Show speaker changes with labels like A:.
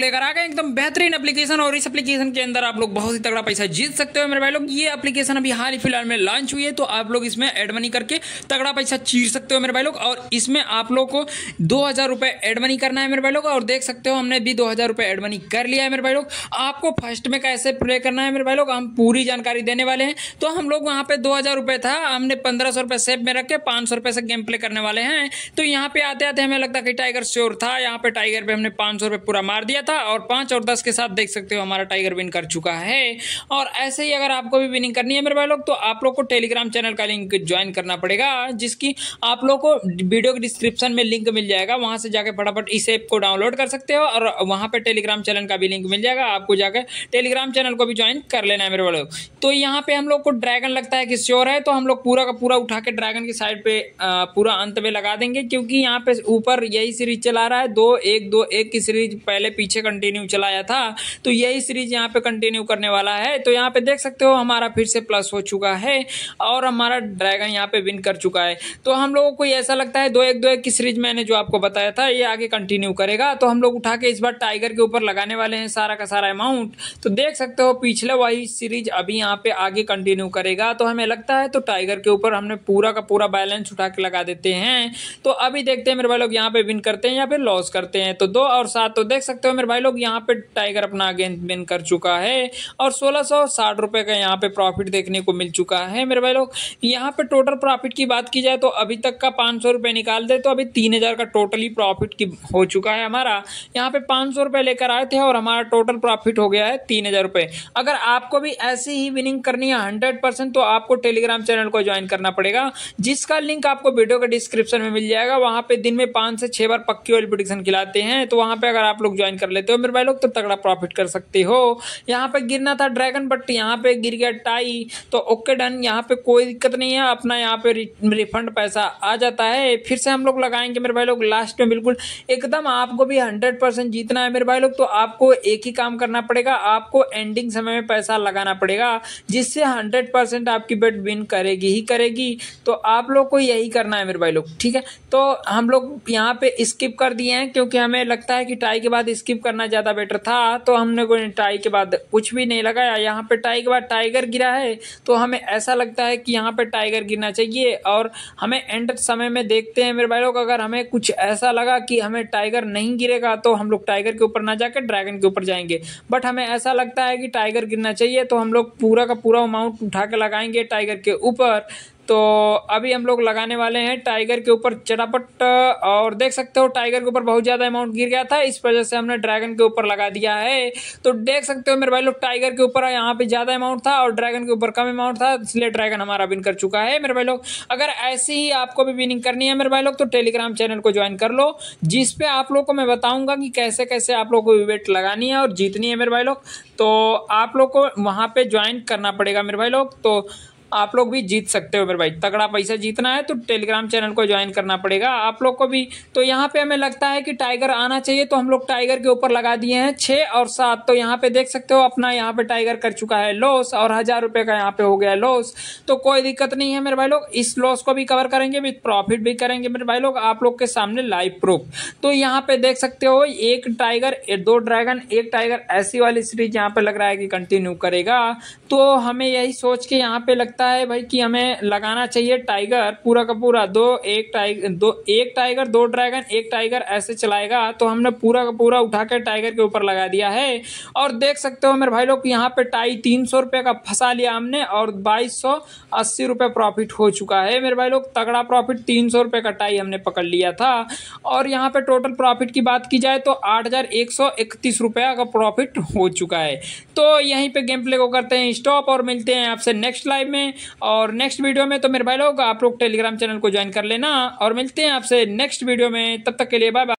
A: लेकर आ गए एकदम बेहतरीन एप्लीकेशन और इस एप्लीकेशन के अंदर आप लोग बहुत ही तगड़ा पैसा जीत सकते हो मेरे भाई लोग ये एप्लीकेशन अभी हाल ही फिलहाल में लॉन्च हुई है तो आप लोग इसमें एड मनी करके तगड़ा पैसा चीर सकते हो मेरे भाई लोग और इसमें आप लोग को दो हजार रुपए एड मनी करना है मेरे भाई लोग और देख सकते हो हमने भी दो हजार रुपए एड मनी कर लिया है मेरे भाई लोग आपको फर्स्ट में कैसे प्ले करना है मेरे भाई लोग हम पूरी जानकारी देने वाले हैं तो हम लोग वहाँ पे दो हजार रुपए था हमने पंद्रह सौ रुपए सेब में रख के पांच सौ रुपए से गेम प्ले करने वाले हैं तो यहाँ पे आते आते हमें लगता है कि टाइगर श्योर था यहाँ पे टाइगर पे हमने पांच सौ रुपए पूरा मार दिया गया था और पाँच और दस के साथ देख सकते हो हमारा टाइगर विन कर चुका है और ऐसे ही अगर आपको भी विनिंग करनी है मेरे भाई लोग तो आप लोग को टेलीग्राम चैनल का लिंक ज्वाइन करना पड़ेगा जिसकी आप लोग को वीडियो के डिस्क्रिप्शन में लिंक मिल जाएगा वहाँ से जाकर फटाफट इस ऐप को डाउनलोड कर सकते हो और वहाँ पर टेलीग्राम चैनल का भी लिंक मिल जाएगा आपको जाकर टेलीग्राम चैनल को भी ज्वाइन कर लेना है मेरे भाई लोग तो यहाँ पर हम लोग को ड्रैगन लगता है कि श्योर है तो हम लोग पूरा का पूरा उठा के ड्रैगन की साइड पर पूरा अंत में लगा देंगे क्योंकि यहाँ पर ऊपर यही सीरीज चला रहा है दो एक दो एक की सीरीज पहले पीछे पीछे कंटिन्यू चलाया था तो यही सीरीज यहाँ पे कंटिन्यू करने वाला है तो यहाँ पे देख सकते हो हमारा फिर से प्लस हो चुका है और हमारा ड्रैगन यहाँ पे विन कर चुका है तो हम लोगों को ऐसा लगता है दो एक दो एक की सीरीज मैंने जो आपको बताया था ये आगे कंटिन्यू करेगा तो हम लोग उठा के इस बार टाइगर के ऊपर लगाने वाले हैं सारा का सारा अमाउंट तो देख सकते हो पिछले वही सीरीज अभी यहाँ पे आगे कंटिन्यू करेगा तो हमें लगता है तो टाइगर के ऊपर हमने पूरा का पूरा बैलेंस उठा के लगा देते हैं तो अभी देखते हैं मेरे भाई लोग यहाँ पे विन करते हैं या फिर लॉस करते हैं तो दो और सात तो देख सकते हो मेरे भाई लोग यहाँ पे टाइगर अपना अगेन बिन कर चुका है और सोलह सौ साठ रुपये का यहाँ पे प्रॉफिट देखने को मिल चुका है मेरे भाई लोग यहाँ पे टोटल प्रॉफिट की बात की जाए तो अभी तक का पाँच सौ रुपये निकाल दे तो अभी तीन हज़ार का टोटली प्रॉफिट की हो चुका है हमारा यहाँ पे पाँच सौ रुपये लेकर आए थे और हमारा टोटल प्रॉफिट हो गया है तीन हज़ार रुपये अगर आपको भी ऐसी ही विनिंग करनी है हंड्रेड परसेंट तो आपको टेलीग्राम चैनल को ज्वाइन करना पड़ेगा जिसका लिंक आपको वीडियो के डिस्क्रिप्शन में मिल जाएगा वहाँ पे दिन में पाँच से छः बार पक्की ऑयल प्रोडिक्शन खिलाते हैं तो वहाँ पे अगर आप लोग ज्वाइन कर लेते हो मेरे भाई लोग तो तगड़ा प्रॉफिट कर सकते हो यहाँ पे गिरना था ड्रैगन बट यहाँ पे गिर गया टाई तो ओके डन यहाँ पे कोई दिक्कत नहीं है अपना यहाँ पे रिफंड पैसा आ जाता है फिर से हम लोग लगाएंगे मेरे भाई लोग लास्ट में बिल्कुल एकदम आपको भी हंड्रेड जीतना है मेरे भाई लोग तो आपको एक ही काम करना पड़ेगा आपको एंडिंग समय में पैसा लगाना पड़ेगा जिससे हंड्रेड आपकी बेट विन करेगी ही करेगी तो आप लोग को यही करना है मेरे भाई लोग ठीक है तो हम लोग यहाँ पे स्किप कर दिए हैं क्योंकि हमें लगता है कि टाई के बाद स्किप करना ज़्यादा बेटर था तो हमने को टाई के बाद कुछ भी नहीं लगाया यहाँ पे टाई के बाद टाइगर गिरा है तो हमें ऐसा लगता है कि यहाँ पे टाइगर गिरना चाहिए और हमें एंड समय में देखते हैं मेरे भाई लोग अगर हमें कुछ ऐसा लगा कि हमें टाइगर नहीं गिरेगा तो हम लोग टाइगर के ऊपर ना जाकर ड्रैगन के ऊपर जाएंगे बट हमें ऐसा लगता है कि टाइगर गिरना चाहिए तो हम लोग पूरा का पूरा अमाउंट उठा के लगाएंगे टाइगर के ऊपर तो अभी हम लोग लगाने वाले हैं टाइगर के ऊपर चटापट और देख सकते हो टाइगर के ऊपर बहुत ज़्यादा अमाउंट गिर गया था इस वजह से हमने ड्रैगन के ऊपर लगा दिया है तो देख सकते हो मेरे भाई लोग टाइगर के ऊपर यहाँ पे ज़्यादा अमाउंट था और ड्रैगन के ऊपर कम अमाउंट था इसलिए ड्रैगन हमारा विन कर चुका है मेरे भाई लोग अगर ऐसी ही आपको भी विनिंग करनी है मेरे भाई लोग तो टेलीग्राम चैनल को ज्वाइन कर लो जिसपे आप लोग को मैं बताऊँगा कि कैसे कैसे आप लोग को वेट लगानी है और जीतनी है मेरे भाई लोग तो आप लोग को वहाँ पर ज्वाइन करना पड़ेगा मेरे भाई लोग तो आप लोग भी जीत सकते हो मेरे भाई तगड़ा पैसा जीतना है तो टेलीग्राम चैनल को ज्वाइन करना पड़ेगा आप लोग को भी तो यहाँ पे हमें लगता है कि टाइगर आना चाहिए तो हम लोग टाइगर के ऊपर लगा दिए हैं छः और सात तो यहाँ पे देख सकते हो अपना यहाँ पे टाइगर कर चुका है लॉस और हजार रुपये का यहाँ पे हो गया लॉस तो कोई दिक्कत नहीं है मेरे भाई लोग इस लॉस को भी कवर करेंगे विथ प्रॉफिट भी करेंगे मेरे भाई लोग आप लोग के सामने लाइव प्रूफ तो यहाँ पे देख सकते हो एक टाइगर दो ड्रैगन एक टाइगर ऐसी वाली सीरीज यहाँ पे लग रहा है कि कंटिन्यू करेगा तो हमें यही सोच के यहाँ पे लगता लगता है भाई कि हमें लगाना चाहिए टाइगर पूरा का पूरा दो एक टाइगर दो एक टाइगर दो ड्रैगन एक टाइगर ऐसे चलाएगा तो हमने पूरा का पूरा उठा उठाकर टाइगर के ऊपर लगा दिया है और देख सकते हो मेरे भाई लोग यहाँ पे टाई तीन सौ रुपये का फंसा लिया हमने और बाईस सौ अस्सी रुपये प्रॉफिट हो चुका है मेरे भाई लोग तगड़ा प्रॉफिट तीन सौ रुपये का टाई हमने पकड़ लिया था और यहाँ पर टोटल प्रॉफिट की बात की जाए तो आठ हजार एक सौ इकतीस रुपये का प्रॉफिट हो चुका है तो यहीं पर गेम प्ले को करते हैं स्टॉप और मिलते हैं आपसे नेक्स्ट लाइव में और नेक्स्ट वीडियो में तो मेरे भाई लोग आप लोग टेलीग्राम चैनल को ज्वाइन कर लेना और मिलते हैं आपसे नेक्स्ट वीडियो में तब तक के लिए बाय